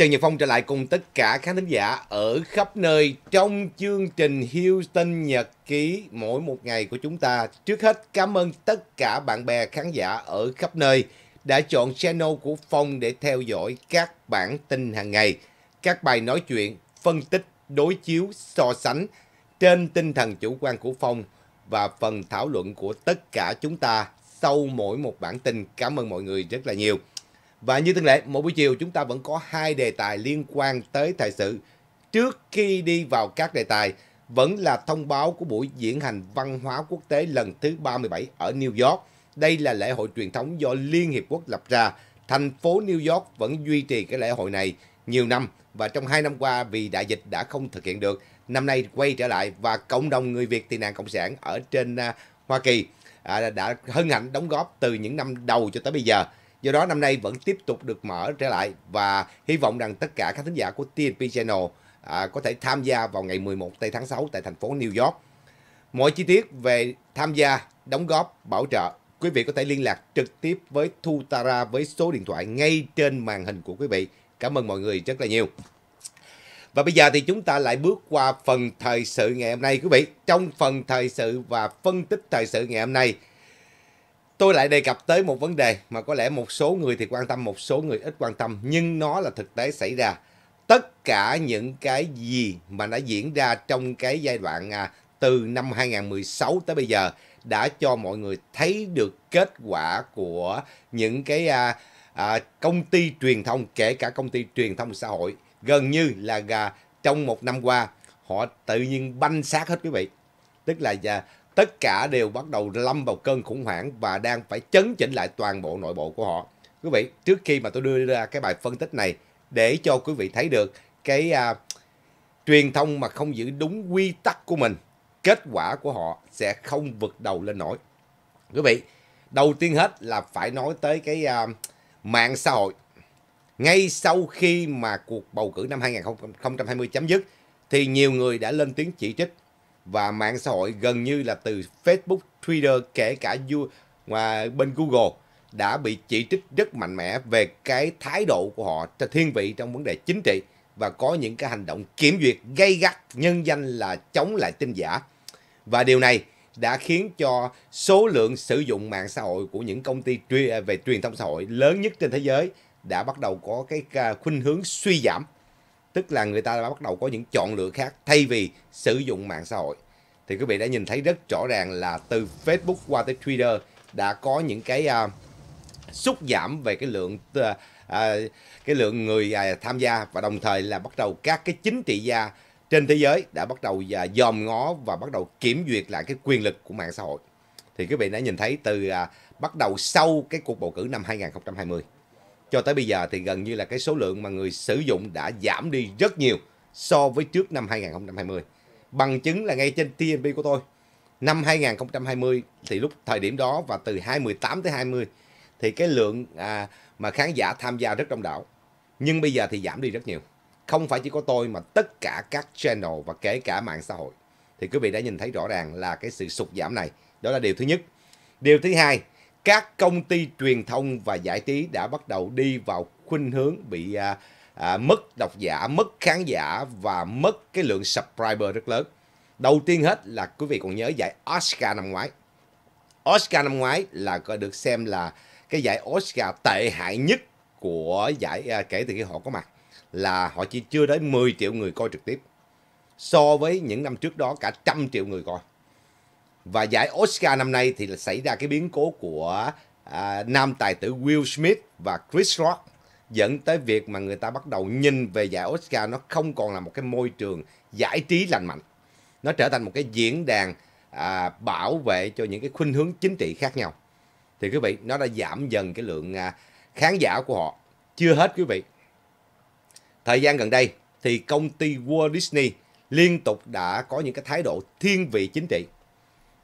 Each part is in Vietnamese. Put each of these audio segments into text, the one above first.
Trần Nhật Phong trở lại cùng tất cả khán thính giả ở khắp nơi trong chương trình Houston Nhật Ký mỗi một ngày của chúng ta. Trước hết cảm ơn tất cả bạn bè khán giả ở khắp nơi đã chọn channel của Phong để theo dõi các bản tin hàng ngày, các bài nói chuyện, phân tích, đối chiếu, so sánh trên tinh thần chủ quan của Phong và phần thảo luận của tất cả chúng ta sau mỗi một bản tin. Cảm ơn mọi người rất là nhiều. Và như thường lệ, mỗi buổi chiều chúng ta vẫn có hai đề tài liên quan tới thời sự. Trước khi đi vào các đề tài, vẫn là thông báo của buổi diễn hành văn hóa quốc tế lần thứ 37 ở New York. Đây là lễ hội truyền thống do Liên Hiệp Quốc lập ra. Thành phố New York vẫn duy trì cái lễ hội này nhiều năm và trong hai năm qua vì đại dịch đã không thực hiện được. Năm nay quay trở lại và cộng đồng người Việt tị nạn Cộng sản ở trên à, Hoa Kỳ à, đã hân hạnh đóng góp từ những năm đầu cho tới bây giờ. Do đó năm nay vẫn tiếp tục được mở trở lại và hy vọng rằng tất cả các thính giả của TNP Channel à, có thể tham gia vào ngày 11 tây tháng 6 tại thành phố New York. Mọi chi tiết về tham gia, đóng góp, bảo trợ, quý vị có thể liên lạc trực tiếp với Thu Tara với số điện thoại ngay trên màn hình của quý vị. Cảm ơn mọi người rất là nhiều. Và bây giờ thì chúng ta lại bước qua phần thời sự ngày hôm nay quý vị. Trong phần thời sự và phân tích thời sự ngày hôm nay, tôi lại đề cập tới một vấn đề mà có lẽ một số người thì quan tâm, một số người ít quan tâm, nhưng nó là thực tế xảy ra. Tất cả những cái gì mà đã diễn ra trong cái giai đoạn à, từ năm 2016 tới bây giờ đã cho mọi người thấy được kết quả của những cái à, à, công ty truyền thông, kể cả công ty truyền thông xã hội. Gần như là à, trong một năm qua, họ tự nhiên banh xác hết quý vị. Tức là à, tất cả đều bắt đầu lâm vào cơn khủng hoảng và đang phải chấn chỉnh lại toàn bộ nội bộ của họ. Quý vị, trước khi mà tôi đưa ra cái bài phân tích này để cho quý vị thấy được cái à, truyền thông mà không giữ đúng quy tắc của mình, kết quả của họ sẽ không vượt đầu lên nổi. Quý vị, đầu tiên hết là phải nói tới cái à, mạng xã hội. Ngay sau khi mà cuộc bầu cử năm 2020 chấm dứt thì nhiều người đã lên tiếng chỉ trích và mạng xã hội gần như là từ Facebook, Twitter kể cả ngoài bên Google đã bị chỉ trích rất mạnh mẽ về cái thái độ của họ thiên vị trong vấn đề chính trị và có những cái hành động kiểm duyệt gây gắt nhân danh là chống lại tin giả. Và điều này đã khiến cho số lượng sử dụng mạng xã hội của những công ty à, về truyền thông xã hội lớn nhất trên thế giới đã bắt đầu có cái à, khuynh hướng suy giảm tức là người ta đã bắt đầu có những chọn lựa khác thay vì sử dụng mạng xã hội thì quý vị đã nhìn thấy rất rõ ràng là từ Facebook qua tới Twitter đã có những cái uh, sút giảm về cái lượng uh, uh, cái lượng người uh, tham gia và đồng thời là bắt đầu các cái chính trị gia trên thế giới đã bắt đầu uh, dòm ngó và bắt đầu kiểm duyệt lại cái quyền lực của mạng xã hội thì quý vị đã nhìn thấy từ uh, bắt đầu sau cái cuộc bầu cử năm 2020 cho tới bây giờ thì gần như là cái số lượng mà người sử dụng đã giảm đi rất nhiều so với trước năm 2020. Bằng chứng là ngay trên TNP của tôi, năm 2020 thì lúc thời điểm đó và từ 2018 tới 20 thì cái lượng à, mà khán giả tham gia rất đông đảo. Nhưng bây giờ thì giảm đi rất nhiều. Không phải chỉ có tôi mà tất cả các channel và kể cả mạng xã hội. Thì quý vị đã nhìn thấy rõ ràng là cái sự sụt giảm này. Đó là điều thứ nhất. Điều thứ hai các công ty truyền thông và giải trí đã bắt đầu đi vào khuynh hướng bị à, à, mất độc giả, mất khán giả và mất cái lượng subscriber rất lớn. Đầu tiên hết là quý vị còn nhớ giải Oscar năm ngoái. Oscar năm ngoái là có được xem là cái giải Oscar tệ hại nhất của giải à, kể từ khi họ có mặt là họ chỉ chưa đến 10 triệu người coi trực tiếp so với những năm trước đó cả trăm triệu người coi và giải Oscar năm nay thì là xảy ra cái biến cố của à, nam tài tử Will Smith và Chris Rock dẫn tới việc mà người ta bắt đầu nhìn về giải Oscar nó không còn là một cái môi trường giải trí lành mạnh. Nó trở thành một cái diễn đàn à, bảo vệ cho những cái khuynh hướng chính trị khác nhau. Thì quý vị, nó đã giảm dần cái lượng à, khán giả của họ. Chưa hết quý vị. Thời gian gần đây thì công ty Walt Disney liên tục đã có những cái thái độ thiên vị chính trị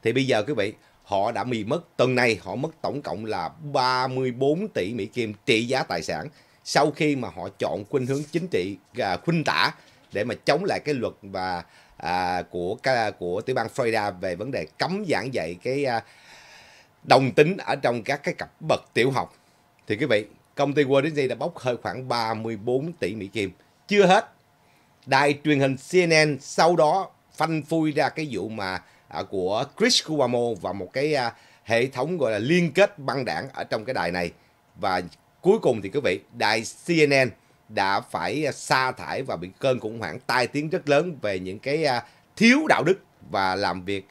thì bây giờ quý vị, họ đã bị mất tuần này họ mất tổng cộng là 34 tỷ Mỹ Kim trị giá tài sản sau khi mà họ chọn khuynh hướng chính trị à, khuynh tả để mà chống lại cái luật và à, của của tiểu bang Florida về vấn đề cấm giảng dạy cái à, đồng tính ở trong các cái cặp bậc tiểu học. Thì quý vị, công ty Walt Disney đã bốc hơi khoảng 34 tỷ Mỹ Kim. Chưa hết, đài truyền hình CNN sau đó phanh phui ra cái vụ mà À, của Chris Cuomo và một cái à, hệ thống gọi là liên kết băng đảng ở trong cái đài này và cuối cùng thì quý vị đài CNN đã phải à, sa thải và bị cơn khủng hoảng tai tiếng rất lớn về những cái thiếu đạo đức và làm việc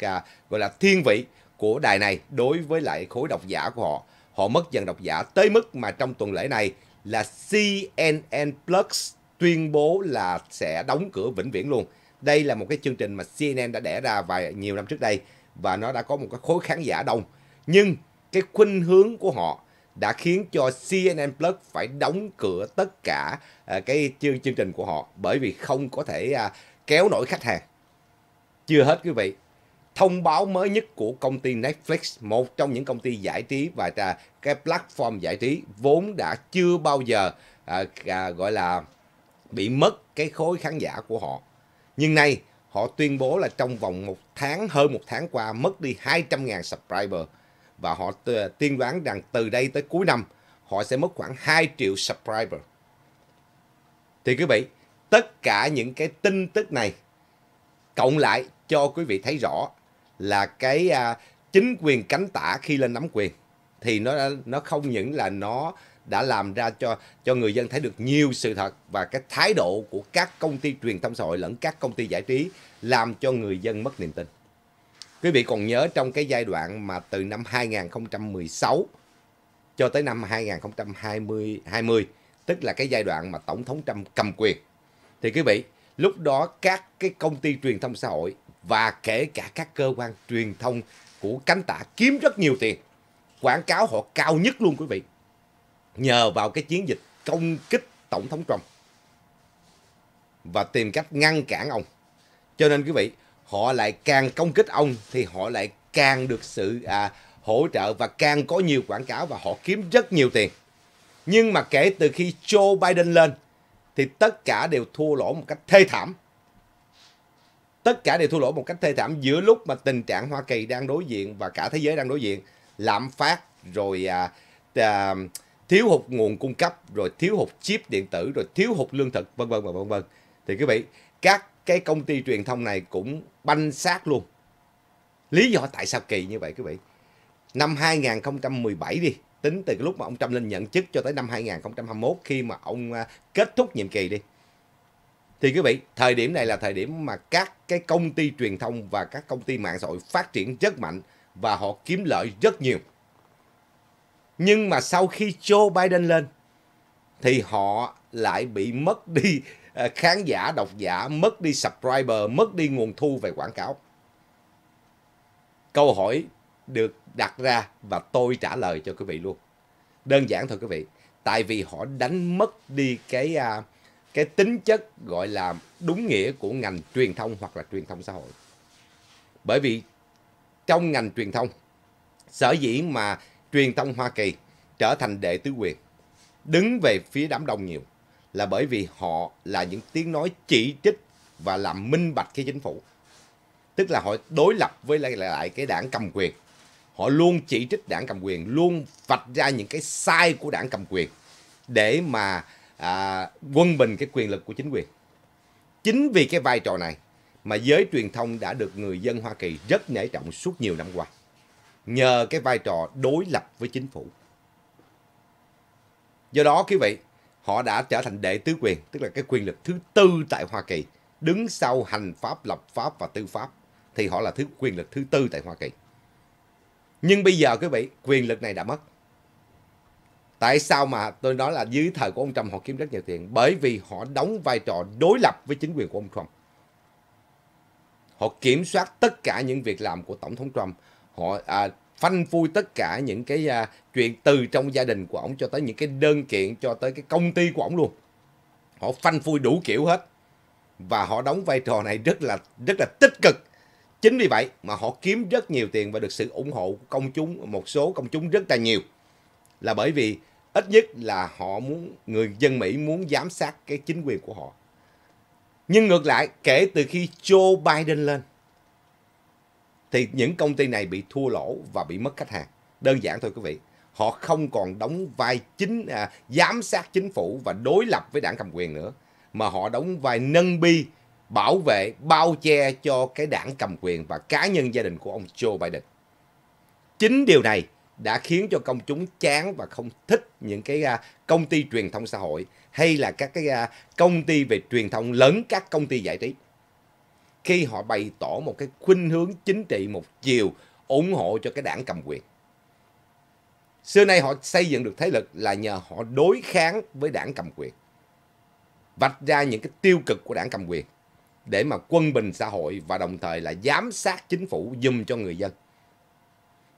gọi là thiên vị của đài này đối với lại khối độc giả của họ họ mất dần độc giả tới mức mà trong tuần lễ này là CNN Plus tuyên bố là sẽ đóng cửa vĩnh viễn luôn đây là một cái chương trình mà CNN đã đẻ ra vài nhiều năm trước đây và nó đã có một cái khối khán giả đông nhưng cái khuynh hướng của họ đã khiến cho CNN Plus phải đóng cửa tất cả à, cái chương chương trình của họ bởi vì không có thể à, kéo nổi khách hàng. Chưa hết quý vị, thông báo mới nhất của công ty Netflix, một trong những công ty giải trí và à, cái platform giải trí vốn đã chưa bao giờ gọi là bị mất cái khối khán giả của họ nhưng nay họ tuyên bố là trong vòng một tháng, hơn một tháng qua mất đi 200.000 subscriber. Và họ tiên đoán rằng từ đây tới cuối năm họ sẽ mất khoảng 2 triệu subscriber. Thì quý vị, tất cả những cái tin tức này cộng lại cho quý vị thấy rõ là cái à, chính quyền cánh tả khi lên nắm quyền thì nó nó không những là nó đã làm ra cho cho người dân thấy được nhiều sự thật và cái thái độ của các công ty truyền thông xã hội lẫn các công ty giải trí làm cho người dân mất niềm tin. Quý vị còn nhớ trong cái giai đoạn mà từ năm 2016 cho tới năm 2020 20 tức là cái giai đoạn mà tổng thống Trump cầm quyền. Thì quý vị, lúc đó các cái công ty truyền thông xã hội và kể cả các cơ quan truyền thông của cánh tả kiếm rất nhiều tiền. Quảng cáo họ cao nhất luôn quý vị nhờ vào cái chiến dịch công kích tổng thống Trump và tìm cách ngăn cản ông. Cho nên quý vị, họ lại càng công kích ông thì họ lại càng được sự à, hỗ trợ và càng có nhiều quảng cáo và họ kiếm rất nhiều tiền. Nhưng mà kể từ khi Joe Biden lên thì tất cả đều thua lỗ một cách thê thảm. Tất cả đều thua lỗ một cách thê thảm giữa lúc mà tình trạng Hoa Kỳ đang đối diện và cả thế giới đang đối diện lạm phát rồi à, à, thiếu hụt nguồn cung cấp rồi thiếu hụt chip điện tử rồi thiếu hụt lương thực vân vân và vân vân thì quý vị các cái công ty truyền thông này cũng banh xác luôn lý do tại sao kỳ như vậy quý vị năm 2017 đi tính từ cái lúc mà ông Trump lên nhận chức cho tới năm 2021 khi mà ông à, kết thúc nhiệm kỳ đi thì quý vị thời điểm này là thời điểm mà các cái công ty truyền thông và các công ty mạng xã hội phát triển rất mạnh và họ kiếm lợi rất nhiều nhưng mà sau khi Joe Biden lên thì họ lại bị mất đi ờ, khán giả, độc giả, mất đi subscriber, mất đi nguồn thu về quảng cáo. Câu hỏi được đặt ra và tôi trả lời cho quý vị luôn. Đơn giản thôi quý vị. Tại vì họ đánh mất đi cái à, cái tính chất gọi là đúng nghĩa của ngành truyền thông hoặc là truyền thông xã hội. Bởi vì trong ngành truyền thông, sở dĩ mà truyền thông Hoa Kỳ trở thành đệ tứ quyền, đứng về phía đám đông nhiều là bởi vì họ là những tiếng nói chỉ trích và làm minh bạch cái chính phủ. Tức là họ đối lập với lại, lại cái đảng cầm quyền. Họ luôn chỉ trích đảng cầm quyền, luôn vạch ra những cái sai của đảng cầm quyền để mà à, quân bình cái quyền lực của chính quyền. Chính vì cái vai trò này mà giới truyền thông đã được người dân Hoa Kỳ rất nể trọng suốt nhiều năm qua nhờ cái vai trò đối lập với chính phủ. Do đó quý vị, họ đã trở thành đệ tứ quyền, tức là cái quyền lực thứ tư tại Hoa Kỳ, đứng sau hành pháp, lập pháp và tư pháp, thì họ là thứ quyền lực thứ tư tại Hoa Kỳ. Nhưng bây giờ quý vị, quyền lực này đã mất. Tại sao mà tôi nói là dưới thời của ông Trump họ kiếm rất nhiều tiền? Bởi vì họ đóng vai trò đối lập với chính quyền của ông Trump. Họ kiểm soát tất cả những việc làm của Tổng thống Trump họ à, phanh phui tất cả những cái à, chuyện từ trong gia đình của ổng cho tới những cái đơn kiện cho tới cái công ty của ổng luôn họ phanh phui đủ kiểu hết và họ đóng vai trò này rất là rất là tích cực chính vì vậy mà họ kiếm rất nhiều tiền và được sự ủng hộ của công chúng một số công chúng rất là nhiều là bởi vì ít nhất là họ muốn người dân Mỹ muốn giám sát cái chính quyền của họ nhưng ngược lại kể từ khi Joe Biden lên thì những công ty này bị thua lỗ và bị mất khách hàng. Đơn giản thôi quý vị. Họ không còn đóng vai chính à, giám sát chính phủ và đối lập với đảng cầm quyền nữa mà họ đóng vai nâng bi bảo vệ bao che cho cái đảng cầm quyền và cá nhân gia đình của ông Joe Biden. Chính điều này đã khiến cho công chúng chán và không thích những cái à, công ty truyền thông xã hội hay là các cái à, công ty về truyền thông lớn các công ty giải trí khi họ bày tỏ một cái khuynh hướng chính trị một chiều ủng hộ cho cái đảng cầm quyền. Xưa nay họ xây dựng được thế lực là nhờ họ đối kháng với đảng cầm quyền. Vạch ra những cái tiêu cực của đảng cầm quyền để mà quân bình xã hội và đồng thời là giám sát chính phủ dùm cho người dân.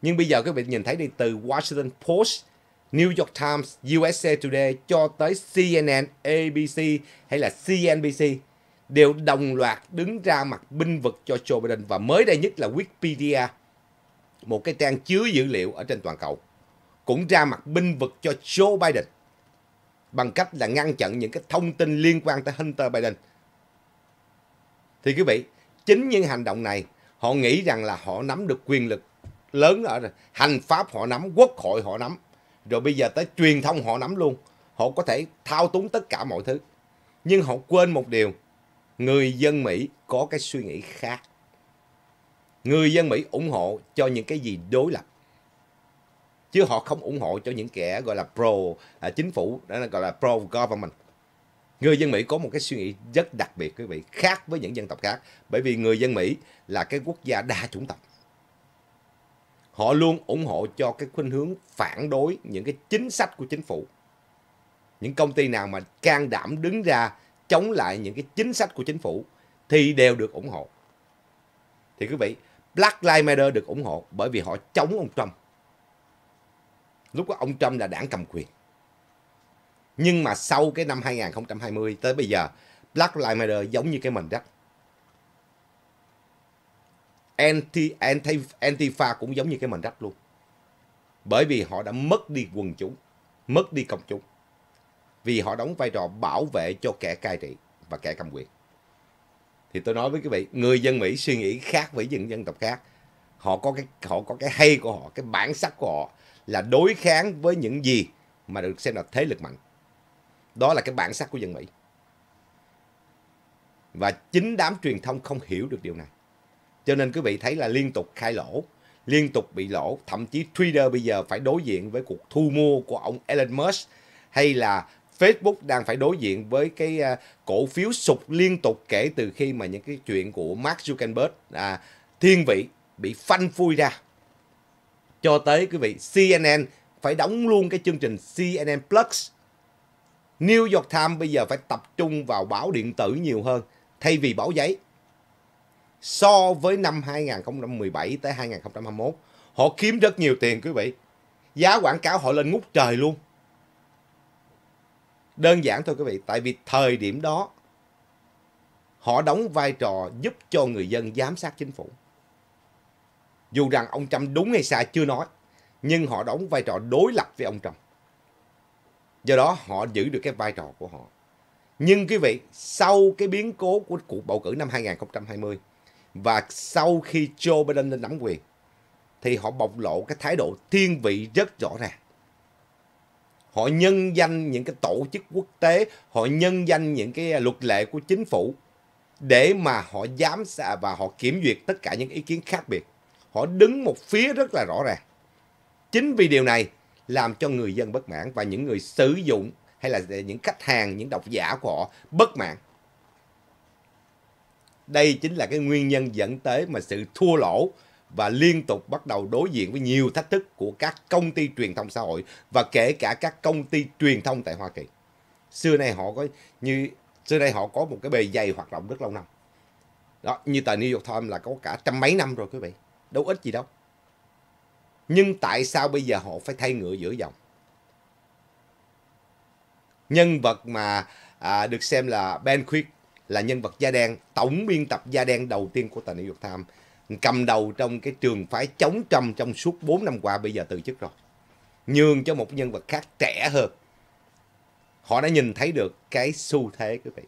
Nhưng bây giờ các vị nhìn thấy đi từ Washington Post, New York Times, USA Today cho tới CNN, ABC hay là CNBC đều đồng loạt đứng ra mặt binh vực cho Joe Biden và mới đây nhất là Wikipedia, một cái trang chứa dữ liệu ở trên toàn cầu, cũng ra mặt binh vực cho Joe Biden bằng cách là ngăn chặn những cái thông tin liên quan tới Hunter Biden. Thì quý vị, chính những hành động này, họ nghĩ rằng là họ nắm được quyền lực lớn ở Hành pháp họ nắm, quốc hội họ nắm, rồi bây giờ tới truyền thông họ nắm luôn. Họ có thể thao túng tất cả mọi thứ. Nhưng họ quên một điều người dân Mỹ có cái suy nghĩ khác. Người dân Mỹ ủng hộ cho những cái gì đối lập. Chứ họ không ủng hộ cho những kẻ gọi là pro à, chính phủ, đó là gọi là pro government. Người dân Mỹ có một cái suy nghĩ rất đặc biệt quý vị, khác với những dân tộc khác. Bởi vì người dân Mỹ là cái quốc gia đa chủng tộc. Họ luôn ủng hộ cho cái khuynh hướng phản đối những cái chính sách của chính phủ. Những công ty nào mà can đảm đứng ra chống lại những cái chính sách của chính phủ thì đều được ủng hộ. Thì quý vị, Black Lives Matter được ủng hộ bởi vì họ chống ông Trump. Lúc đó ông Trump là đảng cầm quyền. Nhưng mà sau cái năm 2020 tới bây giờ, Black Lives Matter giống như cái mình đó. Anti, anti, Antifa cũng giống như cái mình rách luôn. Bởi vì họ đã mất đi quần chúng, mất đi công chúng vì họ đóng vai trò bảo vệ cho kẻ cai trị và kẻ cầm quyền. Thì tôi nói với quý vị, người dân Mỹ suy nghĩ khác với những dân tộc khác. Họ có cái họ có cái hay của họ, cái bản sắc của họ là đối kháng với những gì mà được xem là thế lực mạnh. Đó là cái bản sắc của dân Mỹ. Và chính đám truyền thông không hiểu được điều này. Cho nên quý vị thấy là liên tục khai lỗ, liên tục bị lỗ. Thậm chí Twitter bây giờ phải đối diện với cuộc thu mua của ông Elon Musk hay là Facebook đang phải đối diện với cái uh, cổ phiếu sụt liên tục kể từ khi mà những cái chuyện của Mark Zuckerberg à, thiên vị bị phanh phui ra. Cho tới quý vị CNN phải đóng luôn cái chương trình CNN Plus. New York Times bây giờ phải tập trung vào báo điện tử nhiều hơn thay vì báo giấy. So với năm 2017 tới 2021, họ kiếm rất nhiều tiền quý vị. Giá quảng cáo họ lên ngút trời luôn Đơn giản thôi quý vị, tại vì thời điểm đó họ đóng vai trò giúp cho người dân giám sát chính phủ. Dù rằng ông Trump đúng hay sai chưa nói, nhưng họ đóng vai trò đối lập với ông Trump. Do đó họ giữ được cái vai trò của họ. Nhưng quý vị, sau cái biến cố của cuộc bầu cử năm 2020 và sau khi Joe Biden lên nắm quyền, thì họ bộc lộ cái thái độ thiên vị rất rõ ràng họ nhân danh những cái tổ chức quốc tế họ nhân danh những cái à, luật lệ của chính phủ để mà họ giám sát và họ kiểm duyệt tất cả những ý kiến khác biệt họ đứng một phía rất là rõ ràng chính vì điều này làm cho người dân bất mãn và những người sử dụng hay là những khách hàng những độc giả của họ bất mãn đây chính là cái nguyên nhân dẫn tới mà sự thua lỗ và liên tục bắt đầu đối diện với nhiều thách thức của các công ty truyền thông xã hội và kể cả các công ty truyền thông tại Hoa Kỳ. Xưa nay họ có như xưa nay họ có một cái bề dày hoạt động rất lâu năm. Đó, như tờ New York Times là có cả trăm mấy năm rồi quý vị. Đâu ít gì đâu. Nhưng tại sao bây giờ họ phải thay ngựa giữa dòng? Nhân vật mà à, được xem là Ben Quick là nhân vật da đen, tổng biên tập da đen đầu tiên của tờ New York Times cầm đầu trong cái trường phái chống Trump trong suốt 4 năm qua bây giờ từ chức rồi. Nhường cho một nhân vật khác trẻ hơn. Họ đã nhìn thấy được cái xu thế quý vị.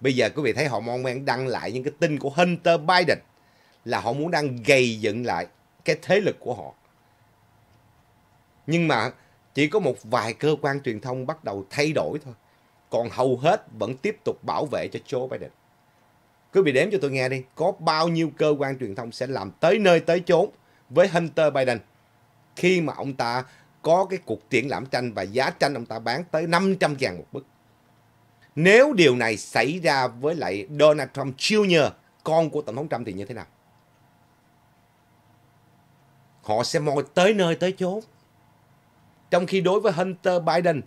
Bây giờ quý vị thấy họ mong men đăng lại những cái tin của Hunter Biden là họ muốn đang gây dựng lại cái thế lực của họ. Nhưng mà chỉ có một vài cơ quan truyền thông bắt đầu thay đổi thôi. Còn hầu hết vẫn tiếp tục bảo vệ cho Joe Biden. Quý vị đếm cho tôi nghe đi, có bao nhiêu cơ quan truyền thông sẽ làm tới nơi tới chốn với Hunter Biden khi mà ông ta có cái cuộc triển lãm tranh và giá tranh ông ta bán tới 500 ngàn một bức. Nếu điều này xảy ra với lại Donald Trump Jr., con của Tổng thống Trump thì như thế nào? Họ sẽ moi tới nơi tới chốn. Trong khi đối với Hunter Biden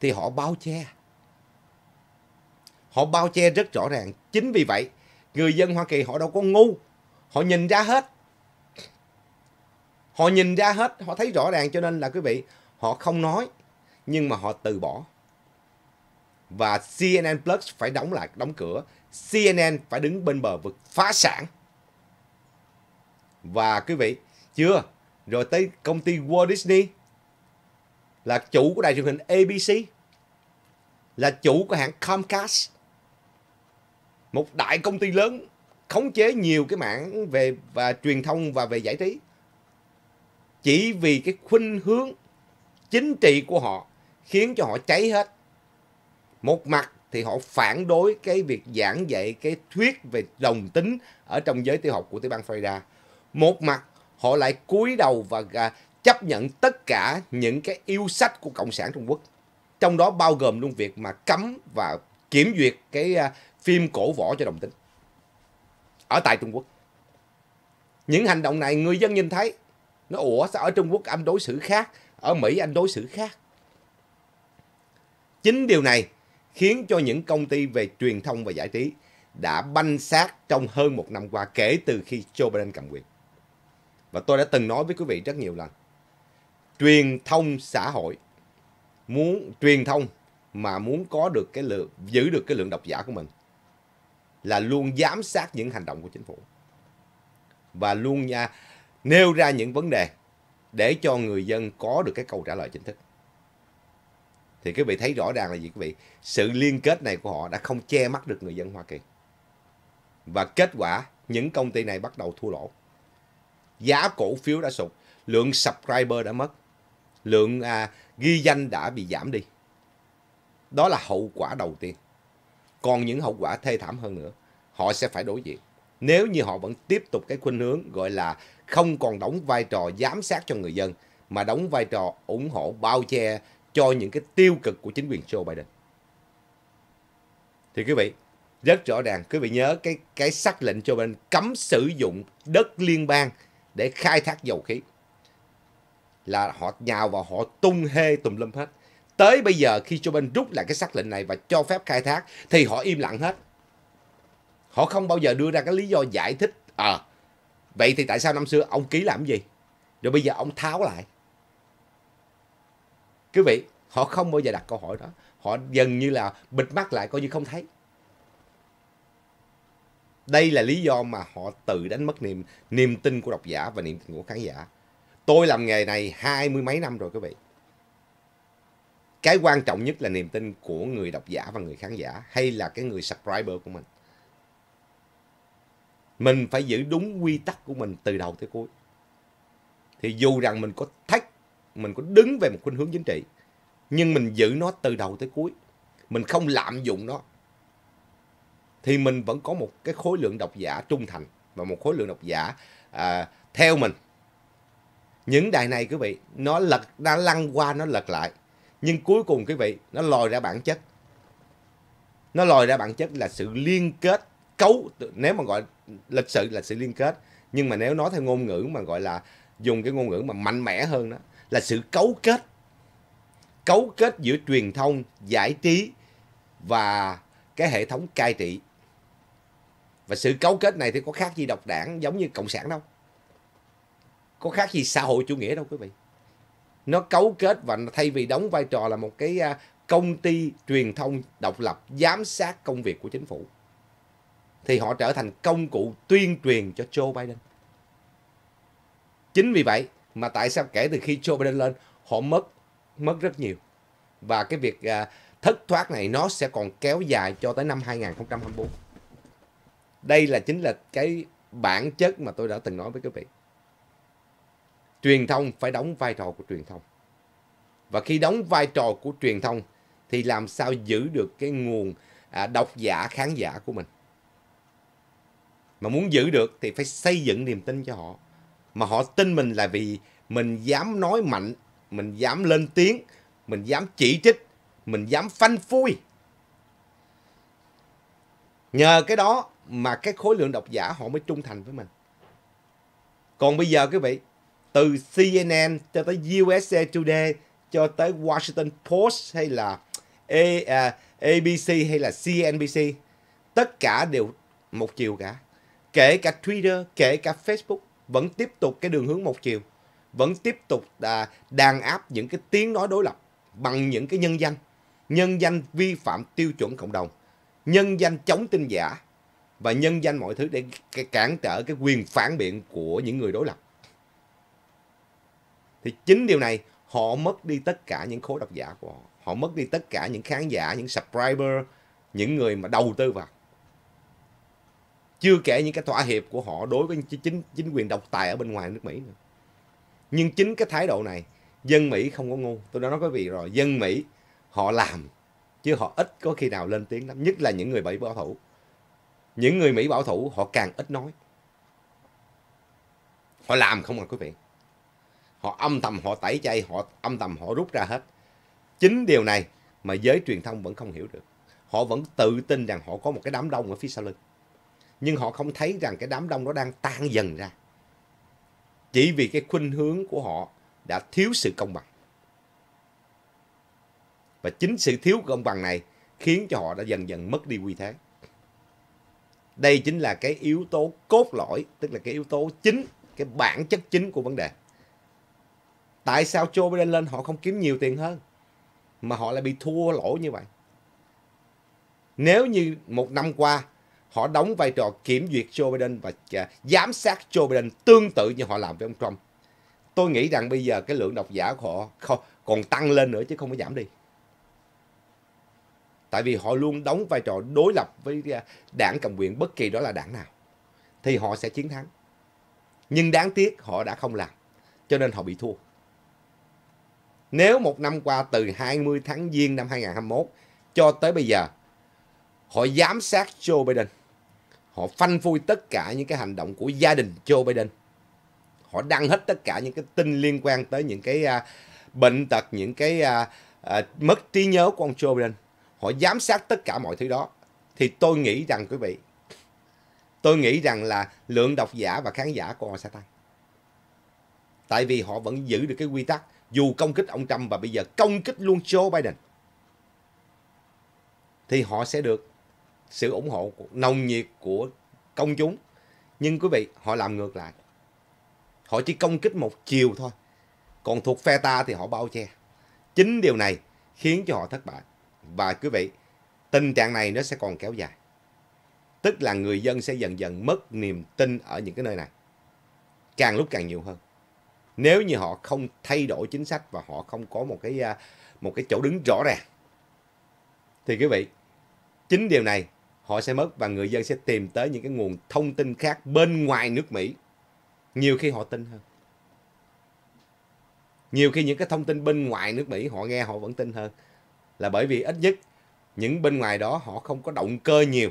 thì họ bao che. Họ bao che rất rõ ràng. Chính vì vậy người dân Hoa Kỳ họ đâu có ngu họ nhìn ra hết họ nhìn ra hết họ thấy rõ ràng cho nên là quý vị họ không nói nhưng mà họ từ bỏ và CNN Plus phải đóng lại đóng cửa CNN phải đứng bên bờ vực phá sản và quý vị chưa rồi tới công ty Walt Disney là chủ của đài truyền hình ABC là chủ của hãng Comcast một đại công ty lớn khống chế nhiều cái mạng về và truyền thông và về giải trí chỉ vì cái khuynh hướng chính trị của họ khiến cho họ cháy hết một mặt thì họ phản đối cái việc giảng dạy cái thuyết về đồng tính ở trong giới tiểu học của tiểu bang Florida một mặt họ lại cúi đầu và à, chấp nhận tất cả những cái yêu sách của cộng sản Trung Quốc trong đó bao gồm luôn việc mà cấm và kiểm duyệt cái à, phim cổ võ cho đồng tính ở tại Trung Quốc. Những hành động này người dân nhìn thấy nó ủa sao ở Trung Quốc anh đối xử khác, ở Mỹ anh đối xử khác. Chính điều này khiến cho những công ty về truyền thông và giải trí đã banh xác trong hơn một năm qua kể từ khi Joe Biden cầm quyền. Và tôi đã từng nói với quý vị rất nhiều lần. Truyền thông xã hội muốn truyền thông mà muốn có được cái lượng giữ được cái lượng độc giả của mình là luôn giám sát những hành động của chính phủ và luôn nha, nêu ra những vấn đề để cho người dân có được cái câu trả lời chính thức. Thì quý vị thấy rõ ràng là gì quý vị? Sự liên kết này của họ đã không che mắt được người dân Hoa Kỳ. Và kết quả những công ty này bắt đầu thua lỗ. Giá cổ phiếu đã sụt, lượng subscriber đã mất, lượng à, ghi danh đã bị giảm đi. Đó là hậu quả đầu tiên còn những hậu quả thê thảm hơn nữa họ sẽ phải đối diện nếu như họ vẫn tiếp tục cái khuynh hướng gọi là không còn đóng vai trò giám sát cho người dân mà đóng vai trò ủng hộ bao che cho những cái tiêu cực của chính quyền Joe Biden. Thì quý vị, rất rõ ràng, quý vị nhớ cái cái sắc lệnh Joe Biden cấm sử dụng đất liên bang để khai thác dầu khí là họ nhào và họ tung hê tùm lum hết. Tới bây giờ khi cho bên rút lại cái xác lệnh này và cho phép khai thác thì họ im lặng hết. Họ không bao giờ đưa ra cái lý do giải thích. À, vậy thì tại sao năm xưa ông ký làm gì? Rồi bây giờ ông tháo lại. Quý vị, họ không bao giờ đặt câu hỏi đó. Họ dần như là bịt mắt lại coi như không thấy. Đây là lý do mà họ tự đánh mất niềm niềm tin của độc giả và niềm tin của khán giả. Tôi làm nghề này hai mươi mấy năm rồi các vị cái quan trọng nhất là niềm tin của người độc giả và người khán giả hay là cái người subscriber của mình mình phải giữ đúng quy tắc của mình từ đầu tới cuối thì dù rằng mình có thách mình có đứng về một khuynh hướng chính trị nhưng mình giữ nó từ đầu tới cuối mình không lạm dụng nó thì mình vẫn có một cái khối lượng độc giả trung thành và một khối lượng độc giả à, theo mình những đài này quý vị nó lật nó lăn qua nó lật lại nhưng cuối cùng quý vị nó lòi ra bản chất nó lòi ra bản chất là sự liên kết cấu nếu mà gọi lịch sự là sự liên kết nhưng mà nếu nói theo ngôn ngữ mà gọi là dùng cái ngôn ngữ mà mạnh mẽ hơn đó là sự cấu kết cấu kết giữa truyền thông giải trí và cái hệ thống cai trị và sự cấu kết này thì có khác gì độc đảng giống như cộng sản đâu có khác gì xã hội chủ nghĩa đâu quý vị nó cấu kết và thay vì đóng vai trò là một cái à, công ty truyền thông độc lập giám sát công việc của chính phủ thì họ trở thành công cụ tuyên truyền cho Joe Biden. Chính vì vậy mà tại sao kể từ khi Joe Biden lên họ mất mất rất nhiều và cái việc à, thất thoát này nó sẽ còn kéo dài cho tới năm 2024. Đây là chính là cái bản chất mà tôi đã từng nói với quý vị truyền thông phải đóng vai trò của truyền thông. Và khi đóng vai trò của truyền thông thì làm sao giữ được cái nguồn à, độc giả, khán giả của mình. Mà muốn giữ được thì phải xây dựng niềm tin cho họ. Mà họ tin mình là vì mình dám nói mạnh, mình dám lên tiếng, mình dám chỉ trích, mình dám phanh phui. Nhờ cái đó mà cái khối lượng độc giả họ mới trung thành với mình. Còn bây giờ quý vị, từ CNN cho tới USA Today cho tới Washington Post hay là ABC à, hay là CNBC tất cả đều một chiều cả kể cả Twitter kể cả Facebook vẫn tiếp tục cái đường hướng một chiều vẫn tiếp tục à, đàn áp những cái tiếng nói đối lập bằng những cái nhân danh nhân danh vi phạm tiêu chuẩn cộng đồng nhân danh chống tin giả và nhân danh mọi thứ để cản trở cái quyền phản biện của những người đối lập thì chính điều này họ mất đi tất cả những khối độc giả của họ. Họ mất đi tất cả những khán giả, những subscriber, những người mà đầu tư vào. Chưa kể những cái thỏa hiệp của họ đối với chính chính quyền độc tài ở bên ngoài nước Mỹ nữa. Nhưng chính cái thái độ này, dân Mỹ không có ngu. Tôi đã nói với vị rồi, dân Mỹ họ làm chứ họ ít có khi nào lên tiếng lắm, nhất là những người Mỹ bảo thủ. Những người Mỹ bảo thủ họ càng ít nói. Họ làm không à quý vị họ âm thầm họ tẩy chay họ âm thầm họ rút ra hết chính điều này mà giới truyền thông vẫn không hiểu được họ vẫn tự tin rằng họ có một cái đám đông ở phía sau lưng nhưng họ không thấy rằng cái đám đông đó đang tan dần ra chỉ vì cái khuynh hướng của họ đã thiếu sự công bằng và chính sự thiếu công bằng này khiến cho họ đã dần dần mất đi quy thế đây chính là cái yếu tố cốt lõi tức là cái yếu tố chính cái bản chất chính của vấn đề tại sao Joe Biden lên họ không kiếm nhiều tiền hơn mà họ lại bị thua lỗ như vậy nếu như một năm qua họ đóng vai trò kiểm duyệt Joe Biden và à, giám sát Joe Biden tương tự như họ làm với ông Trump tôi nghĩ rằng bây giờ cái lượng độc giả của họ không, còn tăng lên nữa chứ không có giảm đi tại vì họ luôn đóng vai trò đối lập với à, đảng cầm quyền bất kỳ đó là đảng nào thì họ sẽ chiến thắng nhưng đáng tiếc họ đã không làm cho nên họ bị thua nếu một năm qua từ 20 tháng Giêng năm 2021 cho tới bây giờ, họ giám sát Joe Biden. Họ phanh phui tất cả những cái hành động của gia đình Joe Biden. Họ đăng hết tất cả những cái tin liên quan tới những cái uh, bệnh tật, những cái uh, uh, mất trí nhớ của ông Joe Biden. Họ giám sát tất cả mọi thứ đó. Thì tôi nghĩ rằng quý vị, tôi nghĩ rằng là lượng độc giả và khán giả của họ sẽ tăng. Tại vì họ vẫn giữ được cái quy tắc dù công kích ông Trump và bây giờ công kích luôn Joe Biden thì họ sẽ được sự ủng hộ nồng nhiệt của công chúng. Nhưng quý vị, họ làm ngược lại. Họ chỉ công kích một chiều thôi. Còn thuộc phe ta thì họ bao che. Chính điều này khiến cho họ thất bại. Và quý vị, tình trạng này nó sẽ còn kéo dài. Tức là người dân sẽ dần dần mất niềm tin ở những cái nơi này. Càng lúc càng nhiều hơn nếu như họ không thay đổi chính sách và họ không có một cái à, một cái chỗ đứng rõ ràng thì quý vị chính điều này họ sẽ mất và người dân sẽ tìm tới những cái nguồn thông tin khác bên ngoài nước Mỹ nhiều khi họ tin hơn nhiều khi những cái thông tin bên ngoài nước Mỹ họ nghe họ vẫn tin hơn là bởi vì ít nhất những bên ngoài đó họ không có động cơ nhiều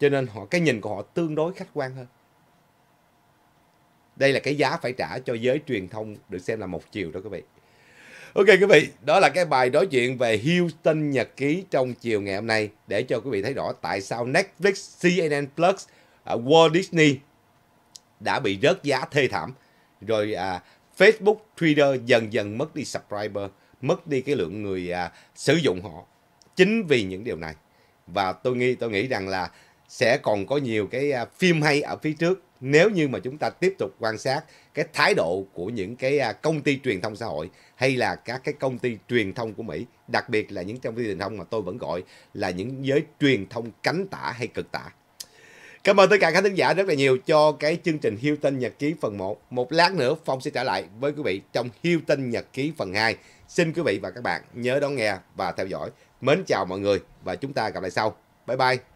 cho nên họ cái nhìn của họ tương đối khách quan hơn đây là cái giá phải trả cho giới truyền thông được xem là một chiều đó quý vị Ok quý vị, đó là cái bài đối chuyện về Houston Nhật Ký trong chiều ngày hôm nay để cho quý vị thấy rõ tại sao Netflix, CNN Plus, à, Walt Disney đã bị rớt giá thê thảm. Rồi à, Facebook, Twitter dần dần mất đi subscriber, mất đi cái lượng người à, sử dụng họ. Chính vì những điều này. Và tôi nghĩ tôi nghĩ rằng là sẽ còn có nhiều cái à, phim hay ở phía trước nếu như mà chúng ta tiếp tục quan sát cái thái độ của những cái à, công ty truyền thông xã hội hay là các cái công ty truyền thông của Mỹ, đặc biệt là những công ty truyền thông mà tôi vẫn gọi là những giới truyền thông cánh tả hay cực tả. Cảm ơn tất cả các khán giả rất là nhiều cho cái chương trình Hilton Nhật Ký phần 1. Một lát nữa Phong sẽ trở lại với quý vị trong Hilton Nhật Ký phần 2. Xin quý vị và các bạn nhớ đón nghe và theo dõi. Mến chào mọi người và chúng ta gặp lại sau. Bye bye.